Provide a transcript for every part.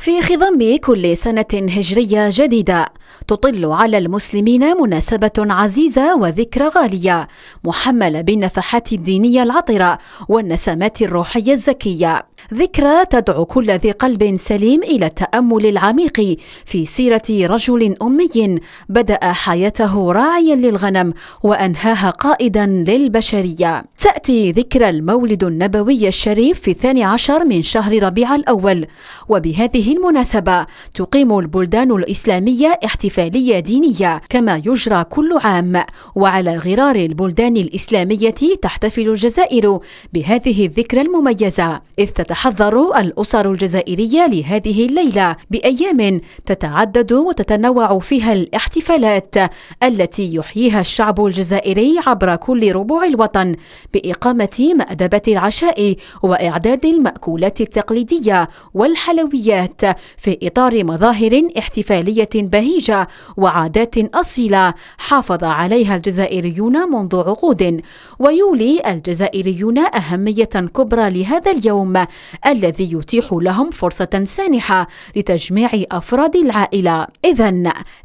في خضم كل سنة هجرية جديدة تطل على المسلمين مناسبة عزيزة وذكرى غالية محملة بالنفحات الدينية العطرة والنسمات الروحية الزكية ذكرى تدعو كل ذي قلب سليم إلى التأمل العميق في سيرة رجل أمي بدأ حياته راعيا للغنم وأنهاها قائدا للبشرية تأتي ذكرى المولد النبوي الشريف في الثاني عشر من شهر ربيع الأول وبهذه المناسبة تقيم البلدان الإسلامية احتفالية دينية كما يجرى كل عام وعلى غرار البلدان الإسلامية تحتفل الجزائر بهذه الذكرى المميزة إذ تتحضر الأسر الجزائرية لهذه الليلة بأيام تتعدد وتتنوع فيها الاحتفالات التي يحييها الشعب الجزائري عبر كل ربوع الوطن بإقامة مأدبة العشاء وإعداد المأكولات التقليدية والحلويات في إطار مظاهر احتفالية بهيجة وعادات أصيلة حافظ عليها الجزائريون منذ عقود ويولي الجزائريون أهمية كبرى لهذا اليوم الذي يتيح لهم فرصة سانحة لتجميع أفراد العائلة إذا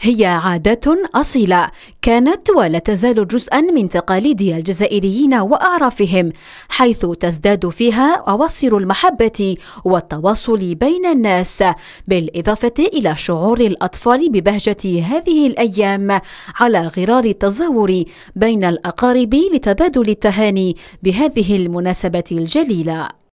هي عادة أصيلة كانت ولا تزال جزءا من تقاليد الجزائريين وأعرافهم حيث تزداد فيها أواصر المحبة والتواصل بين الناس بالإضافة إلى شعور الأطفال ببهجة هذه الأيام على غرار التزاور بين الأقارب لتبادل التهاني بهذه المناسبة الجليلة